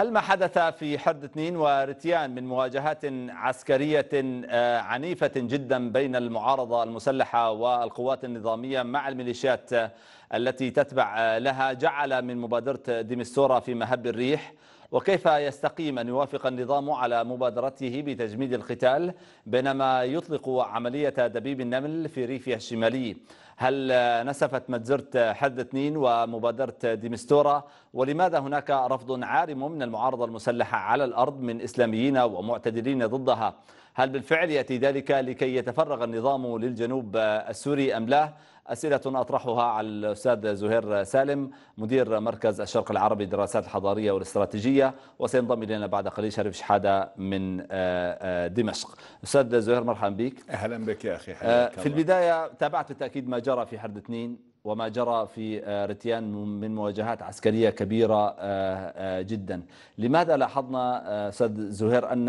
هل ما حدث في اثنين ورتيان من مواجهات عسكرية آه، عنيفة جدا بين المعارضة المسلحة والقوات النظامية مع الميليشيات آه، التي تتبع آه، لها جعل من مبادرة ديمستورا في مهب الريح وكيف يستقيم أن يوافق النظام على مبادرته بتجميد القتال بينما يطلق عملية دبيب النمل في ريفها الشمالي هل نسفت مجزرة حد اثنين ومبادرة ديمستورا ولماذا هناك رفض عارم من المعارضة المسلحة على الأرض من إسلاميين ومعتدلين ضدها هل بالفعل يأتي ذلك لكي يتفرغ النظام للجنوب السوري أم لا أسئلة أطرحها على الأستاذ زهير سالم مدير مركز الشرق العربي للدراسات الحضارية والاستراتيجية وسينضم إلينا بعد قليل شريف شحادة من آه، آه، دمشق أستاذ زهير مرحبا بك أهلا بك يا أخي آه، في البداية تابعت بالتأكيد ما جاء جرى في حرب اثنين وما جرى في آه، رتيان من مواجهات عسكرية كبيرة آه، آه، جدا لماذا لاحظنا سيد زهير أن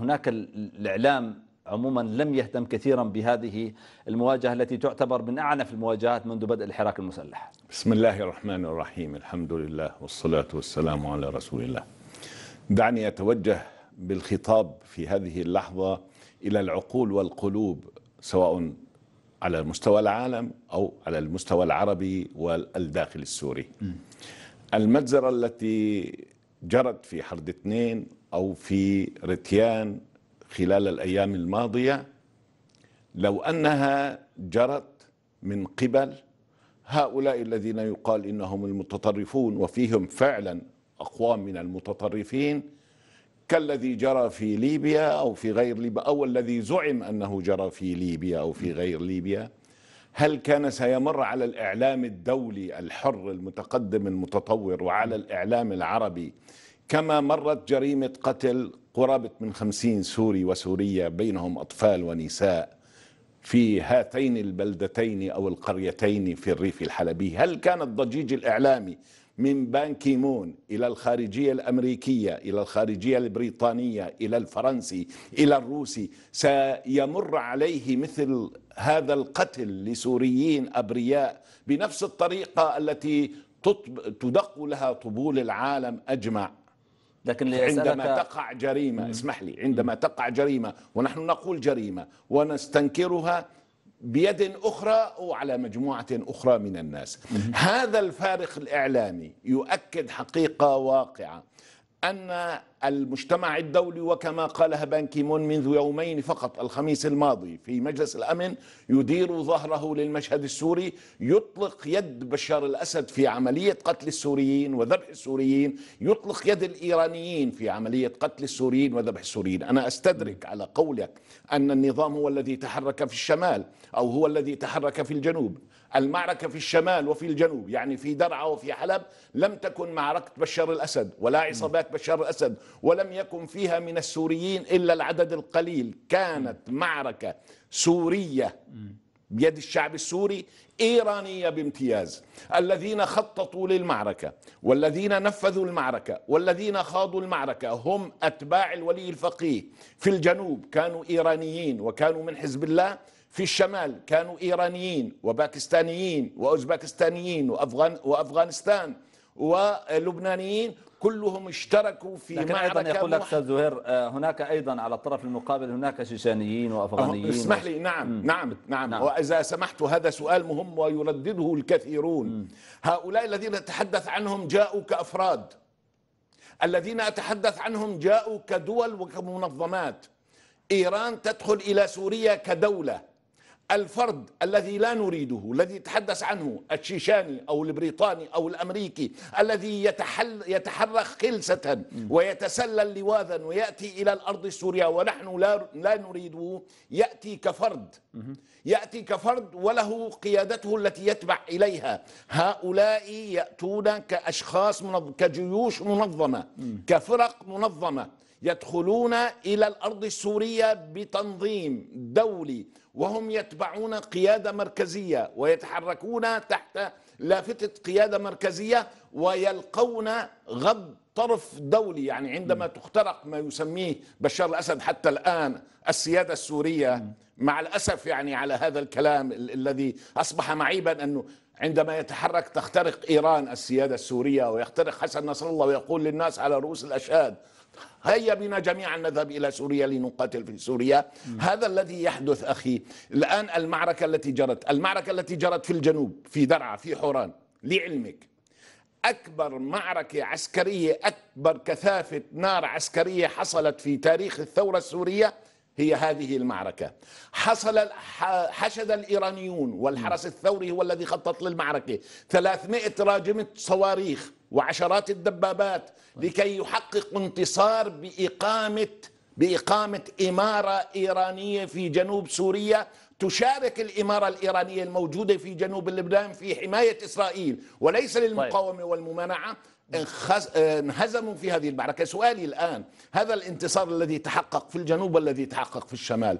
هناك الإعلام عموما لم يهتم كثيرا بهذه المواجهة التي تعتبر من أعنف المواجهات منذ بدء الحراك المسلح بسم الله الرحمن الرحيم الحمد لله والصلاة والسلام على رسول الله دعني أتوجه بالخطاب في هذه اللحظة إلى العقول والقلوب سواء على مستوى العالم أو على المستوى العربي والداخل السوري المجزرة التي جرت في حرب اثنين أو في رتيان خلال الأيام الماضية لو أنها جرت من قبل هؤلاء الذين يقال إنهم المتطرفون وفيهم فعلا أقوام من المتطرفين كالذي جرى في ليبيا أو في غير ليبيا أو الذي زعم أنه جرى في ليبيا أو في غير ليبيا هل كان سيمر على الإعلام الدولي الحر المتقدم المتطور وعلى الإعلام العربي كما مرت جريمة قتل قرابة من خمسين سوري وسورية بينهم أطفال ونساء في هاتين البلدتين أو القريتين في الريف الحلبي هل كان الضجيج الإعلامي من بان كيمون إلى الخارجية الأمريكية إلى الخارجية البريطانية إلى الفرنسي إلى الروسي سيمر عليه مثل هذا القتل لسوريين أبرياء بنفس الطريقة التي تدق لها طبول العالم أجمع لكن عندما تقع جريمة اسمح لي عندما تقع جريمة ونحن نقول جريمة ونستنكرها بيد أخرى وعلى مجموعة أخرى من الناس هذا الفارق الإعلامي يؤكد حقيقة واقعة أن المجتمع الدولي وكما قالها بان كيمون منذ يومين فقط الخميس الماضي في مجلس الأمن يدير ظهره للمشهد السوري يطلق يد بشار الأسد في عملية قتل السوريين وذبح السوريين يطلق يد الإيرانيين في عملية قتل السوريين وذبح السوريين أنا أستدرك على قولك أن النظام هو الذي تحرك في الشمال أو هو الذي تحرك في الجنوب المعركة في الشمال وفي الجنوب يعني في درعا وفي حلب لم تكن معركة بشار الأسد ولا عصابات بشار الأسد ولم يكن فيها من السوريين إلا العدد القليل كانت معركة سورية بيد الشعب السوري إيرانية بامتياز الذين خططوا للمعركة والذين نفذوا المعركة والذين خاضوا المعركة هم أتباع الولي الفقيه في الجنوب كانوا إيرانيين وكانوا من حزب الله في الشمال كانوا إيرانيين وباكستانيين وأوزباكستانيين وأفغان وأفغانستان ولبنانيين كلهم اشتركوا في لكن ايضا يقول لك استاذ زهير آه، هناك ايضا على الطرف المقابل هناك شيشانيين وافغانيين اسمح لي نعم مم. نعم نعم, نعم. واذا سمحت هذا سؤال مهم ويردده الكثيرون مم. هؤلاء الذين اتحدث عنهم جاءوا كافراد الذين اتحدث عنهم جاءوا كدول وكمنظمات ايران تدخل الى سوريا كدوله الفرد الذي لا نريده الذي يتحدث عنه الشيشاني أو البريطاني أو الأمريكي الذي يتحل يتحرك خلسة ويتسلل لواذا ويأتي إلى الأرض السورية ونحن لا, لا نريده يأتي كفرد يأتي كفرد وله قيادته التي يتبع إليها هؤلاء يأتون كأشخاص كجيوش منظمة كفرق منظمة يدخلون إلى الأرض السورية بتنظيم دولي وهم يتبعون قيادة مركزية ويتحركون تحت لافتة قيادة مركزية ويلقون غض طرف دولي يعني عندما تخترق ما يسميه بشار الأسد حتى الآن السيادة السورية مع الأسف يعني على هذا الكلام الذي أصبح معيبا أنه عندما يتحرك تخترق إيران السيادة السورية ويخترق حسن نصر الله ويقول للناس على رؤوس الأشهاد هيا بنا جميعا نذهب الى سوريا لنقاتل في سوريا م. هذا الذي يحدث اخي الان المعركه التي جرت المعركه التي جرت في الجنوب في درعا في حوران لعلمك اكبر معركه عسكريه اكبر كثافه نار عسكريه حصلت في تاريخ الثوره السوريه هي هذه المعركة حصل حشد الإيرانيون والحرس الثوري هو الذي خطط للمعركة 300 راجمة صواريخ وعشرات الدبابات لكي يحقق انتصار باقامه باقامه اماره ايرانيه في جنوب سوريا تشارك الإمارة الإيرانية الموجودة في جنوب لبنان في حماية إسرائيل وليس للمقاومة طيب. والممانعة انهزموا في هذه المعركة سؤالي الآن هذا الانتصار الذي تحقق في الجنوب والذي تحقق في الشمال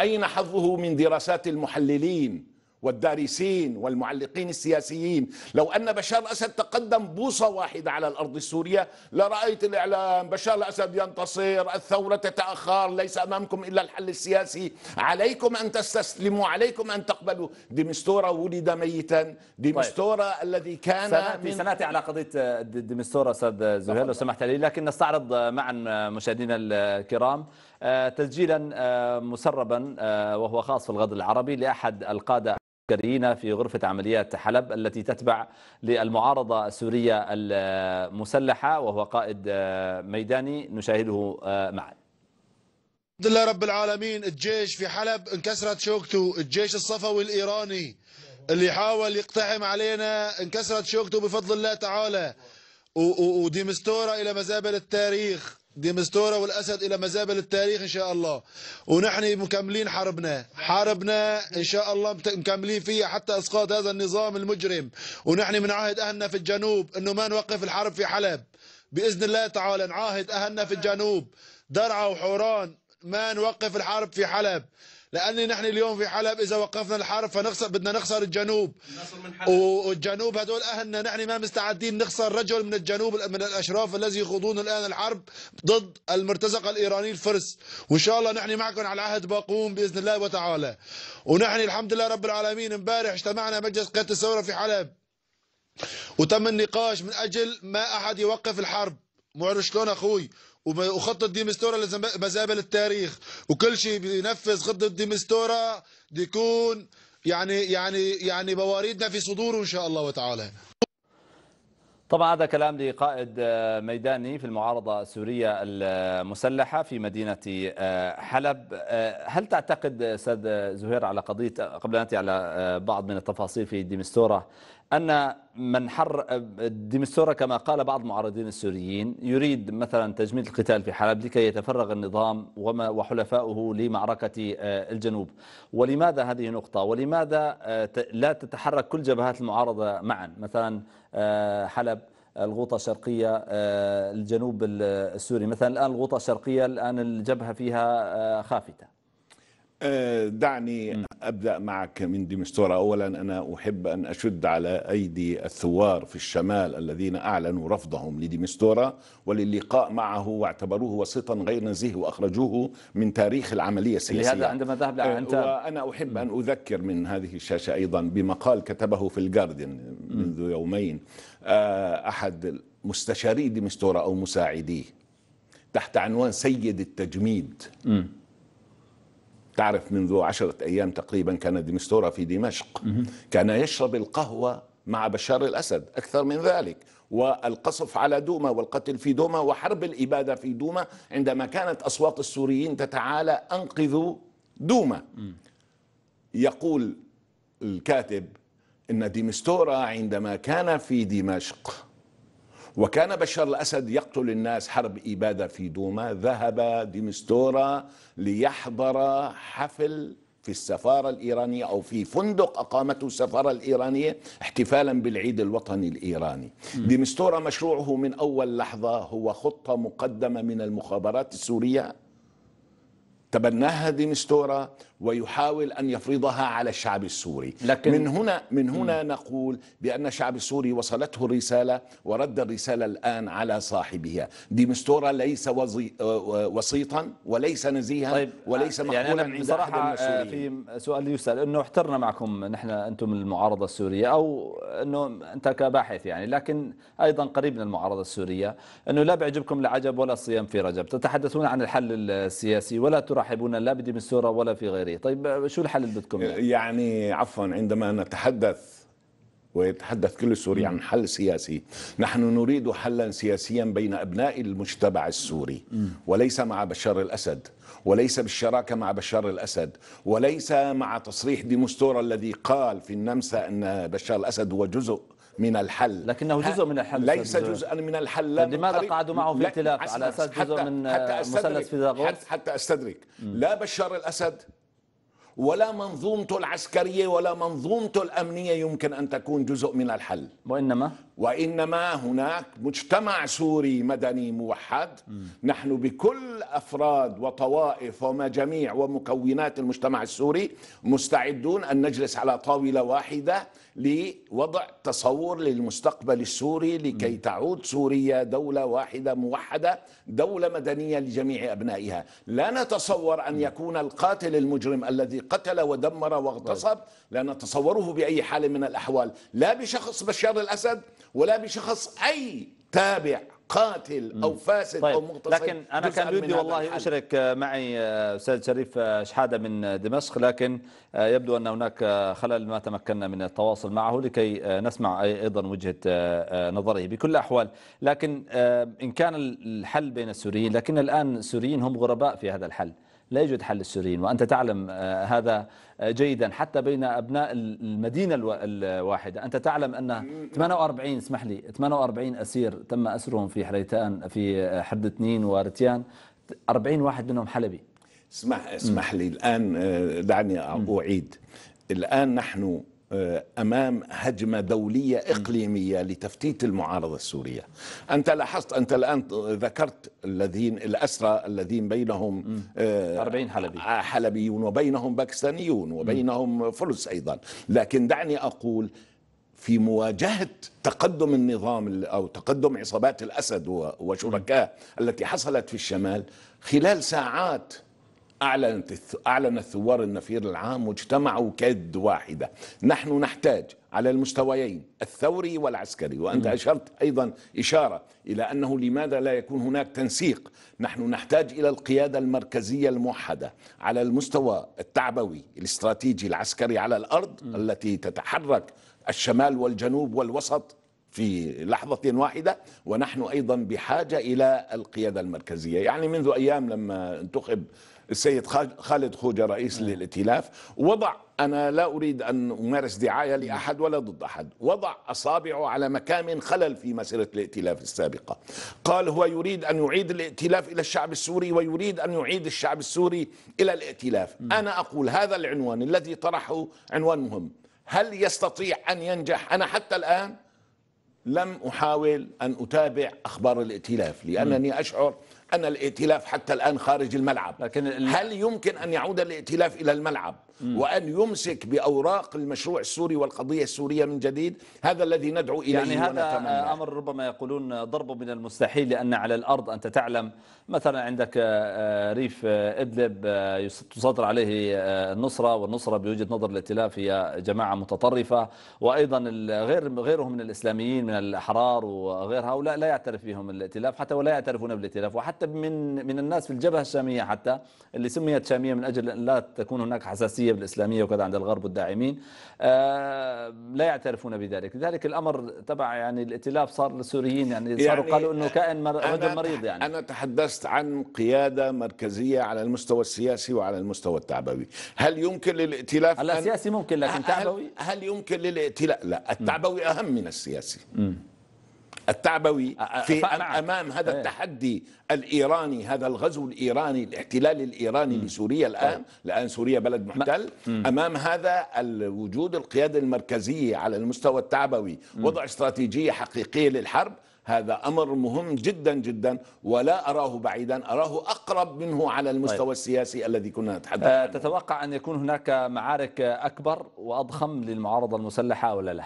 أين حظه من دراسات المحللين والدارسين والمعلقين السياسيين لو أن بشار الأسد تقدم بوصة واحدة على الأرض السورية لرأيت الإعلام بشار الأسد ينتصر الثورة تتأخر ليس أمامكم إلا الحل السياسي عليكم أن تستسلموا عليكم أن تقبلوا ديمستورا ولد ميتا ديمستورا طيب. الذي كان سنأتي, سنأتي على قضية آه، ديمستورا أستاذ زهير لو سمحت لي لكن نستعرض آه، معا آه، مشاهدينا الكرام تسجيلا مسربا وهو خاص في الغد العربي لأحد القادة العسكريين في غرفة عمليات حلب التي تتبع للمعارضة السورية المسلحة وهو قائد آه، ميداني نشاهده آه، معا الحمد لله رب العالمين الجيش في حلب انكسرت شوكته الجيش الصفوي الإيراني اللي حاول يقتحم علينا انكسرت شوكته بفضل الله تعالى وديمستورا إلى مزابل التاريخ ديمستورا والأسد إلى مزابل التاريخ إن شاء الله ونحن مكملين حربنا حربنا إن شاء الله مكملين فيها حتى إسقاط هذا النظام المجرم ونحن بنعاهد أهلنا في الجنوب أنه ما نوقف الحرب في حلب بإذن الله تعالى نعاهد أهلنا في الجنوب درعا وحوران ما نوقف الحرب في حلب لاني نحن اليوم في حلب إذا وقفنا الحرب فنخسر بدنا نخسر الجنوب والجنوب هذول أهلنا نحن ما مستعدين نخسر رجل من الجنوب من الأشراف الذي يخوضون الآن الحرب ضد المرتزقة الإيراني الفرس وإن شاء الله نحن معكم على عهد باقوم بإذن الله وتعالى ونحن الحمد لله رب العالمين امبارح اجتمعنا مجلس قيادة الثورة في حلب وتم النقاش من أجل ما أحد يوقف الحرب معرش شلون أخوي وخطه ديمستورا لازم مزابل التاريخ وكل شيء بينفذ خطه ديمستورا بيكون يعني يعني يعني بواريدنا في صدوره ان شاء الله وتعالى طبعا هذا كلام لقائد آه، ميداني في المعارضة السورية المسلحة في مدينة آه، حلب آه، هل تعتقد سيد زهير على قضية قبل أن نأتي على بعض من التفاصيل في ديمستورة أن من حر ديمستورا كما قال بعض معارضين السوريين يريد مثلا تجميد القتال في حلب لكي يتفرغ النظام وما وحلفائه لمعركة آه، الجنوب ولماذا هذه نقطة ولماذا آه، لا تتحرك كل جبهات المعارضة معا مثلا آه، حلب الغوطة الشرقية الجنوب السوري مثلا الآن الغوطة الشرقية الآن الجبهة فيها خافتة آه، دعني ابدا معك من ديمستورا اولا انا احب ان اشد على ايدي الثوار في الشمال الذين اعلنوا رفضهم لديمستورا وللقاء معه واعتبروه وسيطا غير نزيه واخرجوه من تاريخ العمليه السياسيه لهذا عندما ذهب آه، انت وانا احب ان اذكر من هذه الشاشه ايضا بمقال كتبه في الجاردن منذ يومين آه، احد مستشاري ديمستورا او مساعديه تحت عنوان سيد التجميد م. تعرف منذ عشرة أيام تقريبا كان ديمستورا في دمشق كان يشرب القهوة مع بشار الأسد أكثر من ذلك والقصف على دوما والقتل في دوما وحرب الإبادة في دوما عندما كانت أصوات السوريين تتعالى أنقذوا دوما يقول الكاتب ان ديمستورا عندما كان في دمشق وكان بشار الأسد يقتل الناس حرب إبادة في دوما ذهب ديمستورا ليحضر حفل في السفارة الإيرانية أو في فندق أقامته السفارة الإيرانية احتفالا بالعيد الوطني الإيراني ديمستورا مشروعه من أول لحظة هو خطة مقدمة من المخابرات السورية تبناها ديمستورا ويحاول أن يفرضها على الشعب السوري لكن من هنا من هنا م. نقول بأن الشعب السوري وصلته الرسالة ورد الرسالة الآن على صاحبها ديمستورا ليس وزي آه، آه، وسيطا وليس نزيها طيب وليس يعني مقبولا يعني عند أحد آه، في سؤال يسأل أنه احترنا معكم نحن أنتم المعارضة السورية أو أنه أنت كباحث يعني لكن أيضا قريب من المعارضة السورية أنه لا بيعجبكم العجب ولا الصيام في رجب تتحدثون عن الحل السياسي ولا ترحبون لا بديمستورا ولا في غيره البشريه طيب شو الحل اللي بدكم يعني عفوا عندما نتحدث ويتحدث كل السوري عن حل سياسي نحن نريد حلا سياسيا بين أبناء المجتمع السوري وليس مع بشار الأسد وليس بالشراكة مع بشار الأسد وليس مع تصريح ديمستورا الذي قال في النمسا أن بشار الأسد هو جزء من الحل لكنه جزء من الحل ليس جزءا من الحل طيب، لماذا قعدوا معه في ائتلاف على اساس جزء من مثلث فيثاغورس حتى, حتى استدرك لا بشار الاسد ولا منظومته العسكرية ولا منظومته الأمنية يمكن أن تكون جزء من الحل وإنما وإنما هناك مجتمع سوري مدني موحد م. نحن بكل أفراد وطوائف ومجاميع ومكونات المجتمع السوري مستعدون أن نجلس على طاولة واحدة لوضع تصور للمستقبل السوري لكي تعود سوريا دولة واحدة موحدة دولة مدنية لجميع أبنائها لا نتصور أن يكون القاتل المجرم الذي قتل ودمر واغتصب طيب. لا نتصوره بأي حال من الأحوال لا بشخص بشار الأسد ولا بشخص أي تابع قاتل او فاسد طيب. او مغتصب لكن انا كان بدي والله اشرك آه، معي آه، استاذ شريف آه، شحاده من دمشق لكن يبدو ان هناك خلل ما تمكنا من التواصل معه لكي نسمع ايضا وجهه نظره بكل الاحوال لكن ان كان الحل بين السوريين لكن الان السوريين هم غرباء في هذا الحل لا يوجد حل للسوريين وأنت تعلم آه، هذا آه، جيدا حتى بين أبناء المدينة الواحدة أنت تعلم أن 48 اسمح لي 48 أسير تم أسرهم في حريتان في آه، حرد اثنين وارتيان 40 واحد منهم حلبي اسمح اسمح لي الآن دعني أعيد الآن نحن آه، امام هجمه دوليه اقليميه لتفتيت المعارضه السوريه. انت لاحظت انت الان ذكرت الذين الاسرى الذين بينهم 40 آه، حلبي آه، حلبيون وبينهم باكستانيون وبينهم فلس ايضا، لكن دعني اقول في مواجهه تقدم النظام او تقدم عصابات الاسد وشركائه التي حصلت في الشمال خلال ساعات أعلنت أعلن الثوار النفير العام واجتمعوا كد واحدة نحن نحتاج على المستويين الثوري والعسكري وأنت أشرت أيضا إشارة إلى أنه لماذا لا يكون هناك تنسيق نحن نحتاج إلى القيادة المركزية الموحدة على المستوى التعبوي الاستراتيجي العسكري على الأرض التي تتحرك الشمال والجنوب والوسط في لحظة واحدة ونحن أيضا بحاجة إلى القيادة المركزية يعني منذ أيام لما انتخب السيد خالد خوجة رئيس نعم. للائتلاف وضع أنا لا أريد أن أمارس دعاية نعم. لأحد ولا ضد أحد وضع أصابعه على مكان خلل في مسيرة الائتلاف السابقة قال هو يريد أن يعيد الائتلاف إلى الشعب السوري ويريد أن يعيد الشعب السوري إلى الائتلاف نعم. أنا أقول هذا العنوان الذي طرحه عنوان مهم هل يستطيع أن ينجح أنا حتى الآن لم أحاول أن أتابع أخبار الائتلاف لأنني أشعر أن الائتلاف حتى الآن خارج الملعب لكن هل يمكن أن يعود الائتلاف إلى الملعب وأن يمسك بأوراق المشروع السوري والقضية السورية من جديد هذا الذي ندعو إليه يعني هذا أمر ربما يقولون ضرب من المستحيل لأن على الأرض أنت تعلم مثلا عندك آه، آه، ريف آه، إدلب تصدر عليه النصرة والنصرة بوجهة نظر الائتلاف هي جماعة متطرفة وأيضا غير غيرهم من الإسلاميين من الأحرار وغير هؤلاء لا يعترف بهم الائتلاف حتى ولا يعترفون بالائتلاف وحتى حتى من من الناس في الجبهه الشاميه حتى اللي سميت شاميه من اجل ان لا تكون هناك حساسيه بالاسلاميه وكذا عند الغرب والداعمين آه، لا يعترفون بذلك لذلك الامر تبع يعني الائتلاف صار للسوريين يعني صاروا يعني قالوا انه كائن رجل مريض يعني انا تحدثت عن قياده مركزيه على المستوى السياسي وعلى المستوى التعبوي هل يمكن للائتلاف على السياسي ممكن لكن تعبوي هل, هل يمكن للائتلاف لا التعبوي اهم من السياسي م. التعبوي في امام هذا إيه. التحدي الايراني هذا الغزو الايراني الاحتلال الايراني م. لسوريا طيب. الان الان سوريا بلد محتل م. امام هذا الوجود القياده المركزيه على المستوى التعبوي وضع استراتيجيه حقيقيه للحرب هذا امر مهم جدا جدا ولا اراه بعيدا اراه اقرب منه على المستوى طيب. السياسي الذي كنا نتحدث أه، عنه تتوقع ان يكون هناك معارك اكبر واضخم للمعارضه المسلحه ولا لا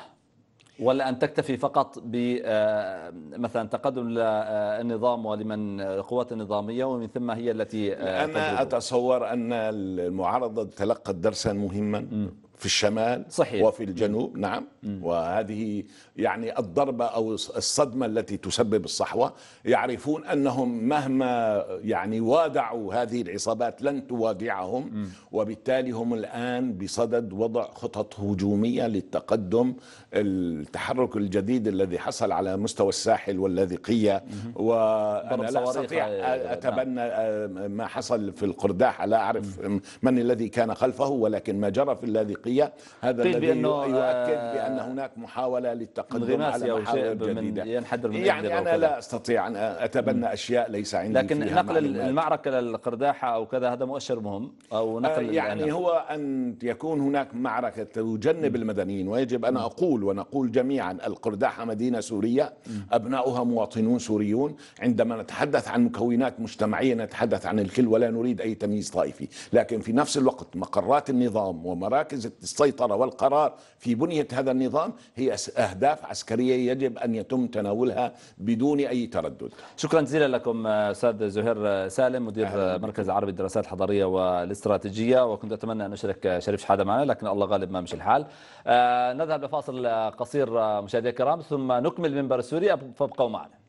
ولا أن تكتفي فقط بمثلا آه، تقدم للنظام آه، ولمن آه، القوات النظامية ومن ثم هي التي أنا تجربه. أتصور أن المعارضة تلقت درسا مهما في الشمال صحيح. وفي الجنوب نعم م. وهذه يعني الضربة أو الصدمة التي تسبب الصحوة يعرفون أنهم مهما يعني وادعوا هذه العصابات لن توادعهم م. وبالتالي هم الآن بصدد وضع خطط هجومية للتقدم التحرك الجديد الذي حصل على مستوى الساحل واللاذقية وأنا لا أستطيع آه، نعم. أتبنى آه، ما حصل في القرداح لا أعرف م. من الذي كان خلفه ولكن ما جرى في اللاذقية الافريقيه هذا طيب الذي يؤكد آه، بان هناك محاوله للتقدم على محاولة جديده ينحدر من يعني انا لا استطيع ان اتبنى اشياء ليس عندي لكن فيها نقل معلومات. المعركه للقرداحه او كذا هذا مؤشر مهم او آه، نقل يعني الأنف. هو ان يكون هناك معركه تجنب المدنيين ويجب ان اقول ونقول جميعا القرداحه مدينه سوريه ابناؤها مواطنون سوريون عندما نتحدث عن مكونات مجتمعيه نتحدث عن الكل ولا نريد اي تمييز طائفي لكن في نفس الوقت مقرات النظام ومراكز السيطرة والقرار في بنية هذا النظام هي أهداف عسكرية يجب أن يتم تناولها بدون أي تردد شكرا جزيلا لكم أستاذ زهير سالم مدير أهلا. مركز العربي للدراسات الحضارية والاستراتيجية وكنت أتمنى أن أشرك شريف شحادة معنا لكن الله غالب ما مش الحال آه، نذهب لفاصل قصير مشاهدينا الكرام ثم نكمل منبر سوريا فابقوا معنا